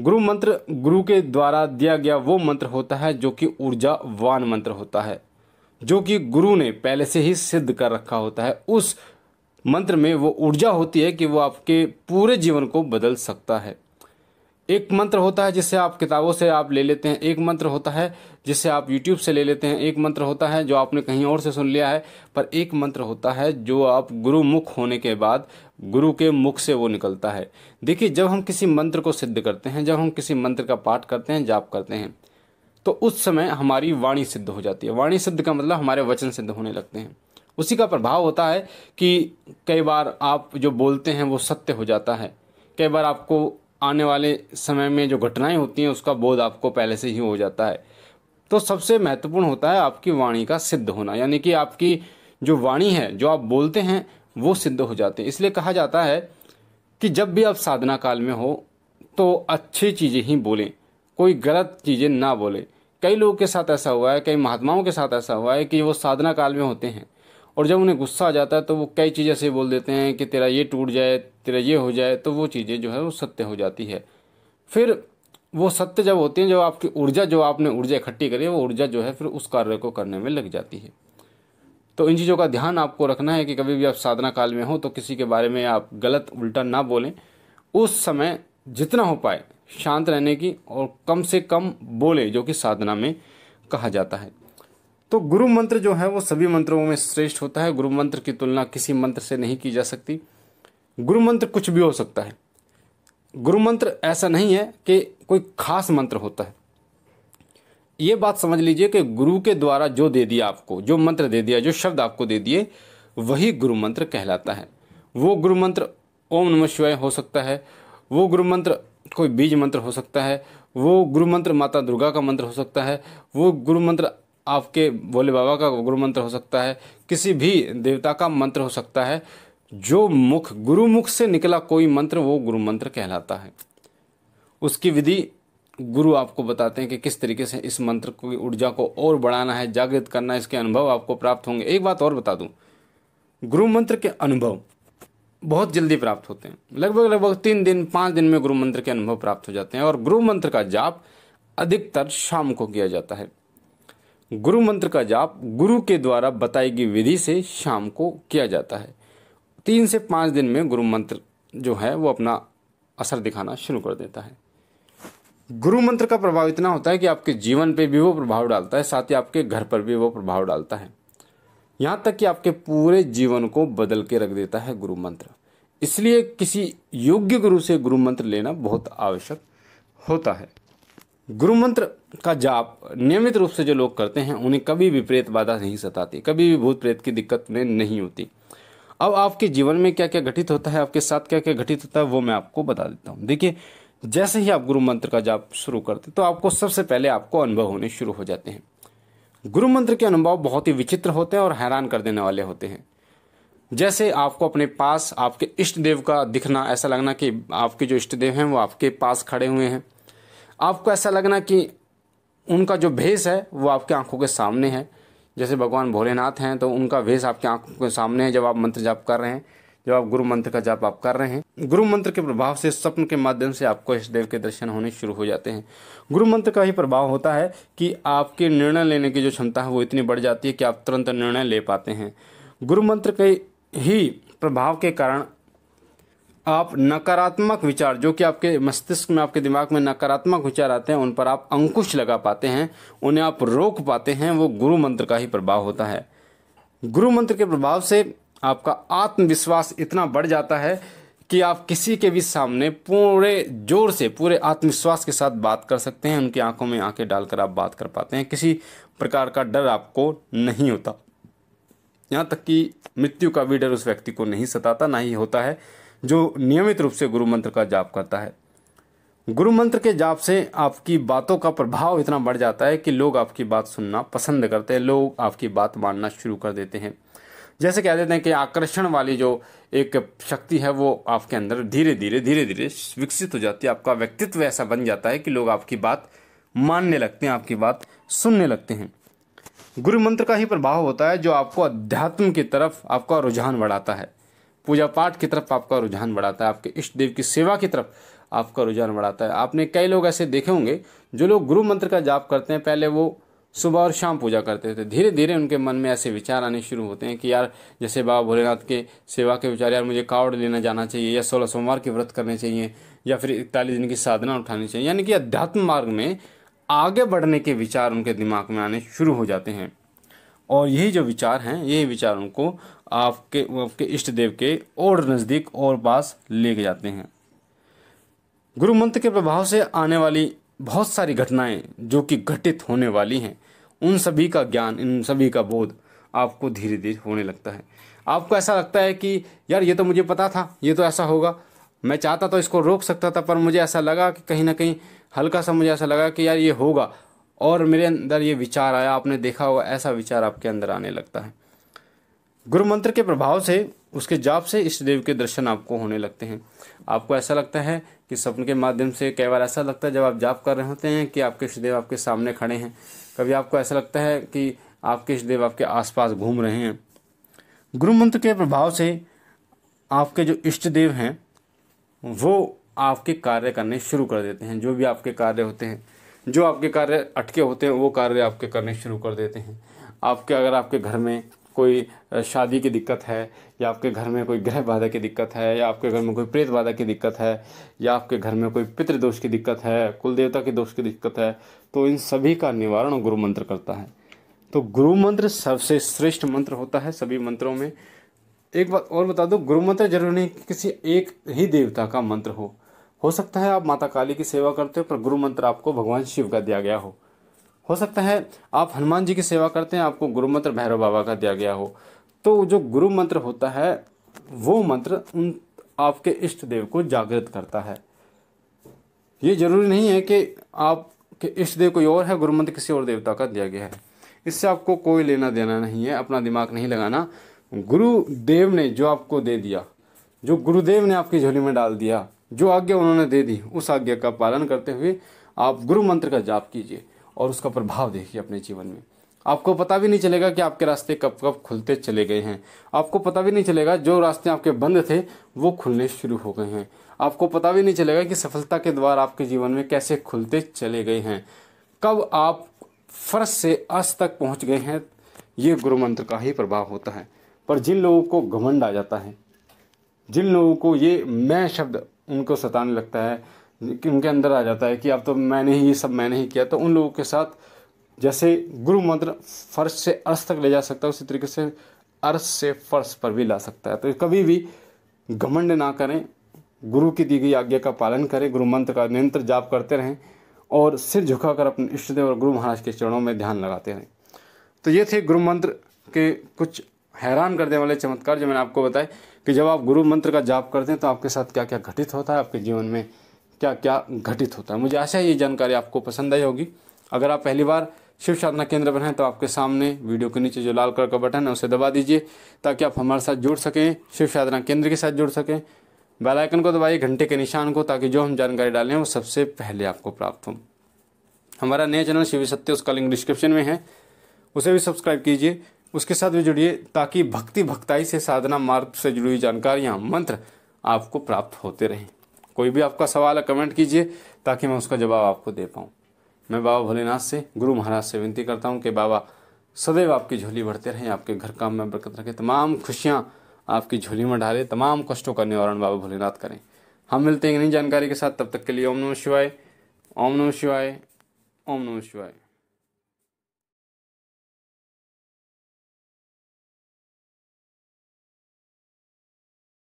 गुरु मंत्र गुरु के द्वारा दिया गया वो मंत्र होता है जो कि ऊर्जावान मंत्र होता है जो कि गुरु ने पहले से ही सिद्ध कर रखा होता है उस मंत्र में वो ऊर्जा होती है कि वो आपके पूरे जीवन को बदल सकता है एक मंत्र होता है जिसे आप किताबों से आप ले लेते हैं एक मंत्र होता है जिसे आप यूट्यूब से ले लेते हैं एक मंत्र होता है जो आपने कहीं और से सुन लिया है पर एक मंत्र होता है जो आप गुरु मुख होने के बाद गुरु के मुख से वो निकलता है देखिए जब हम किसी मंत्र को सिद्ध करते हैं जब हम किसी मंत्र का पाठ करते हैं जाप करते हैं तो उस समय हमारी वाणी सिद्ध हो जाती है वाणी सिद्ध का मतलब हमारे वचन सिद्ध होने लगते हैं उसी का प्रभाव होता है कि कई बार आप जो बोलते हैं वो सत्य हो जाता है कई बार आपको आने वाले समय में जो घटनाएं होती हैं उसका बोध आपको पहले से ही हो जाता है तो सबसे महत्वपूर्ण होता है आपकी वाणी का सिद्ध होना यानी कि आपकी जो वाणी है जो आप बोलते हैं वो सिद्ध हो जाते हैं इसलिए कहा जाता है कि जब भी आप साधना काल में हो तो अच्छी चीज़ें ही बोलें कोई गलत चीज़ें ना बोलें कई लोगों के साथ ऐसा हुआ है कई महात्माओं के साथ ऐसा हुआ है कि वो साधना काल में होते हैं और जब उन्हें गुस्सा आ जाता है तो वो कई चीज़ ऐसे बोल देते हैं कि तेरा ये टूट जाए तेरा ये हो जाए तो वो चीज़ें जो है वो सत्य हो जाती है फिर वो सत्य जब होती हैं जब आपकी ऊर्जा जो आपने ऊर्जा इकट्ठी करी है वो ऊर्जा जो है फिर उस कार्य को करने में लग जाती है तो इन चीज़ों का ध्यान आपको रखना है कि कभी भी आप साधना काल में हो तो किसी के बारे में आप गलत उल्टा ना बोलें उस समय जितना हो पाए शांत रहने की और कम से कम बोले जो कि साधना में कहा जाता है तो गुरु मंत्र जो है वो सभी मंत्रों में श्रेष्ठ होता है गुरु मंत्र की तुलना किसी मंत्र से नहीं की जा सकती गुरु मंत्र कुछ भी हो सकता है गुरु मंत्र ऐसा नहीं है कि कोई खास मंत्र होता है ये बात समझ लीजिए कि गुरु के द्वारा जो दे दिया आपको जो मंत्र दे दिया जो शब्द आपको दे दिए वही गुरु मंत्र कहलाता है वो गुरु मंत्र ओम नमः शिवाय हो सकता है वो गुरु मंत्र कोई बीज मंत्र हो सकता है वो गुरु मंत्र माता दुर्गा का मंत्र हो सकता है वो गुरु मंत्र आपके भोले बाबा का गुरु मंत्र हो सकता है किसी भी देवता का मंत्र हो सकता है जो मुख गुरु मुख से निकला कोई मंत्र वो गुरु मंत्र कहलाता है उसकी विधि गुरु आपको बताते हैं कि किस तरीके से इस मंत्र की ऊर्जा को और बढ़ाना है जागृत करना है इसके अनुभव आपको प्राप्त होंगे एक बात और बता दूं गुरु मंत्र के अनुभव बहुत जल्दी प्राप्त होते हैं लगभग लगभग तीन दिन पाँच दिन में गुरु मंत्र के अनुभव प्राप्त हो जाते हैं और गुरु मंत्र का जाप अधिकतर शाम को किया जाता है गुरु मंत्र का जाप गुरु के द्वारा बताई गई विधि से शाम को किया जाता है तीन से पाँच दिन में गुरु मंत्र जो है वो अपना असर दिखाना शुरू कर देता है गुरु मंत्र का प्रभाव इतना होता है कि आपके जीवन पे भी वो प्रभाव डालता है साथ ही आपके घर पर भी वो प्रभाव डालता है यहाँ तक कि आपके पूरे जीवन को बदल के रख देता है गुरु मंत्र इसलिए किसी योग्य गुरु से गुरु मंत्र लेना बहुत आवश्यक होता है गुरु मंत्र का जाप नियमित रूप से जो लोग करते हैं उन्हें कभी भी प्रेत बाधा नहीं सताती कभी भी भूत प्रेत की दिक्कत उन्हें नहीं होती अब आपके जीवन में क्या क्या घटित होता है आपके साथ क्या क्या घटित होता है वो मैं आपको बता देता हूँ देखिए जैसे ही आप गुरु मंत्र का जाप शुरू करते तो आपको सबसे पहले आपको अनुभव होने शुरू हो जाते हैं गुरु मंत्र के अनुभव बहुत ही विचित्र होते हैं और हैरान कर देने वाले होते हैं जैसे आपको अपने पास आपके इष्ट देव का दिखना ऐसा लगना कि आपके जो इष्ट देव हैं वो आपके पास खड़े हुए हैं आपको ऐसा लगना कि उनका जो भेष है वो आपकी आंखों के सामने है जैसे भगवान भोलेनाथ हैं तो उनका भेष आपकी आंखों के सामने है जब आप मंत्र जाप कर रहे हैं जब आप गुरु मंत्र का जाप आप कर रहे हैं गुरु मंत्र के प्रभाव से स्वप्न के माध्यम से आपको इस देव के दर्शन होने शुरू हो जाते हैं गुरु मंत्र का ही प्रभाव होता है कि आपके निर्णय लेने की जो क्षमता है वो इतनी बढ़ जाती है कि आप तुरंत निर्णय ले पाते हैं गुरु मंत्र के ही प्रभाव के कारण आप नकारात्मक विचार जो कि आपके मस्तिष्क में आपके दिमाग में नकारात्मक विचार आते हैं उन पर आप अंकुश लगा पाते हैं उन्हें आप रोक पाते हैं वो गुरु मंत्र का ही प्रभाव होता है गुरु मंत्र के प्रभाव से आपका आत्मविश्वास इतना बढ़ जाता है कि आप किसी के भी सामने पूरे जोर से पूरे आत्मविश्वास के साथ बात कर सकते हैं उनकी आंखों में आंखें डालकर आप बात कर पाते हैं किसी प्रकार का डर आपको नहीं होता यहाँ तक कि मृत्यु का भी डर उस व्यक्ति को नहीं सताता ना ही होता है जो नियमित रूप से गुरु मंत्र का जाप करता है गुरु मंत्र के जाप से आपकी बातों का प्रभाव इतना बढ़ जाता है कि लोग आपकी बात सुनना पसंद करते हैं लोग आपकी बात मानना शुरू कर देते हैं जैसे कह देते हैं कि आकर्षण वाली जो एक शक्ति है वो आपके अंदर धीरे धीरे धीरे धीरे विकसित हो जाती है आपका व्यक्तित्व ऐसा बन जाता है कि लोग आपकी बात मानने लगते हैं आपकी बात सुनने लगते हैं गुरु मंत्र का ही प्रभाव होता है जो आपको अध्यात्म की तरफ आपका रुझान बढ़ाता है पूजा पाठ की तरफ आपका रुझान बढ़ाता है आपके इष्ट देव की सेवा की तरफ आपका रुझान बढ़ाता है आपने कई लोग ऐसे देखे होंगे जो लोग गुरु मंत्र का जाप करते हैं पहले वो सुबह और शाम पूजा करते थे धीरे धीरे उनके मन में ऐसे विचार आने शुरू होते हैं कि यार जैसे बाबा भोलेनाथ के सेवा के विचार यार मुझे कावड़ लेना जाना चाहिए या सोलह सोमवार के व्रत करने चाहिए या फिर इकतालीस दिन की साधना उठानी चाहिए यानी कि अध्यात्म मार्ग में आगे बढ़ने के विचार उनके दिमाग में आने शुरू हो जाते हैं और यही जो विचार हैं यही विचार उनको आपके आपके इष्ट देव के और नज़दीक और पास ले के जाते हैं गुरु मंत्र के प्रभाव से आने वाली बहुत सारी घटनाएं जो कि घटित होने वाली हैं उन सभी का ज्ञान इन सभी का बोध आपको धीरे धीरे होने लगता है आपको ऐसा लगता है कि यार ये तो मुझे पता था ये तो ऐसा होगा मैं चाहता तो इसको रोक सकता था पर मुझे ऐसा लगा कि कहीं ना कहीं हल्का सा मुझे ऐसा लगा कि यार ये होगा और मेरे अंदर ये विचार आया आपने देखा होगा ऐसा विचार आपके अंदर आने लगता है गुरु मंत्र के प्रभाव से उसके जाप से इष्ट देव के दर्शन आपको होने लगते हैं आपको ऐसा लगता है कि सपन के माध्यम से कई बार ऐसा लगता है जब आप जाप कर रहे होते हैं कि आपके इष्ट देव आपके सामने खड़े हैं कभी आपको ऐसा लगता है कि आपके इष्ट देव आपके आसपास घूम रहे हैं गुरु मंत्र के प्रभाव से आपके जो इष्ट देव हैं वो आपके कार्य करने शुरू कर देते हैं जो भी आपके कार्य होते हैं जो आपके कार्य अटके होते हैं वो कार्य आपके करने शुरू कर देते हैं आपके अगर आपके घर में कोई शादी की दिक्कत है या आपके घर में कोई ग्रह बाधा की दिक्कत है या आपके घर में कोई प्रेत बाधा की दिक्कत है या आपके घर में कोई पितृदोष दोष की दिक्कत है कुल देवता के दोष की दिक्कत है तो इन सभी का निवारण गुरु मंत्र करता है तो गुरु मंत्र सबसे श्रेष्ठ मंत्र होता है सभी मंत्रों में एक बात और बता दो गुरु मंत्र जरूर नहीं किसी एक ही देवता का मंत्र हो हो सकता है आप माता काली की सेवा करते हो पर गुरु मंत्र आपको भगवान शिव का दिया गया हो हो सकता है आप हनुमान जी की सेवा करते हैं आपको गुरु मंत्र भैरव बाबा का दिया गया हो तो जो गुरु मंत्र होता है वो मंत्र उन आपके इष्ट देव को जागृत करता है ये जरूरी नहीं है कि आपके इष्ट देव कोई और है गुरु मंत्र किसी और देवता का दिया गया है इससे आपको कोई लेना देना नहीं है अपना दिमाग नहीं लगाना गुरुदेव ने जो आपको दे दिया जो गुरुदेव ने आपकी झोली में डाल दिया जो आज्ञा उन्होंने दे दी उस आज्ञा का पालन करते हुए आप गुरु मंत्र का जाप कीजिए और उसका प्रभाव देखिए अपने जीवन में आपको पता भी नहीं चलेगा कि आपके रास्ते कब कब खुलते चले गए हैं आपको पता भी नहीं चलेगा जो रास्ते आपके बंद थे वो खुलने शुरू हो गए हैं आपको पता भी नहीं चलेगा कि सफलता के द्वार आपके जीवन में कैसे खुलते चले गए हैं कब आप फर्श से अस तक पहुंच गए हैं ये गुरु मंत्र का ही प्रभाव होता है पर जिन लोगों को घमंड आ जाता है जिन लोगों को ये मैं शब्द उनको सताने लगता है कि उनके अंदर आ जाता है कि अब तो मैंने ही ये सब मैंने ही किया तो उन लोगों के साथ जैसे गुरु मंत्र फर्श से अर्श तक ले जा सकता है उसी तरीके से अर्श से फर्श पर भी ला सकता है तो कभी भी घमंड ना करें गुरु की दी गई आज्ञा का पालन करें गुरु मंत्र का निरंतर जाप करते रहें और सिर झुकाकर अपने इष्टदेव और गुरु महाराज के चरणों में ध्यान लगाते रहें तो ये थे गुरु मंत्र के कुछ हैरान कर देने वाले चमत्कार जो मैंने आपको बताए कि जब आप गुरु मंत्र का जाप करते हैं तो आपके साथ क्या क्या घटित होता है आपके जीवन में क्या क्या घटित होता है मुझे आशा है ये जानकारी आपको पसंद आई होगी अगर आप पहली बार शिव साधना केंद्र पर हैं तो आपके सामने वीडियो के नीचे जो लाल कलर का बटन है उसे दबा दीजिए ताकि आप हमारे साथ जुड़ सकें शिव साधना केंद्र के साथ जुड़ सकें बेल आइकन को दबाइए घंटे के निशान को ताकि जो हम जानकारी डालें वो सबसे पहले आपको प्राप्त हो हमारा नया चैनल शिव सत्य उसका लिंक डिस्क्रिप्शन में है उसे भी सब्सक्राइब कीजिए उसके साथ भी जुड़िए ताकि भक्ति भक्ताई से साधना मार्ग से जुड़ी हुई जानकारियाँ मंत्र आपको प्राप्त होते रहें कोई भी आपका सवाल है कमेंट कीजिए ताकि मैं उसका जवाब आपको दे पाऊँ मैं बाबा भोलेनाथ से गुरु महाराज से विनती करता हूँ कि बाबा सदैव आपकी झोली भरते रहें आपके घर काम में बरकत रखें तमाम खुशियाँ आपकी झोली में डालें तमाम कष्टों का निवारण बाबा भोलेनाथ करें हम मिलते हैं नई जानकारी के साथ तब तक के लिए ओम नमः शिवाय ओम नमः शिवाय ओम नमः शिवाय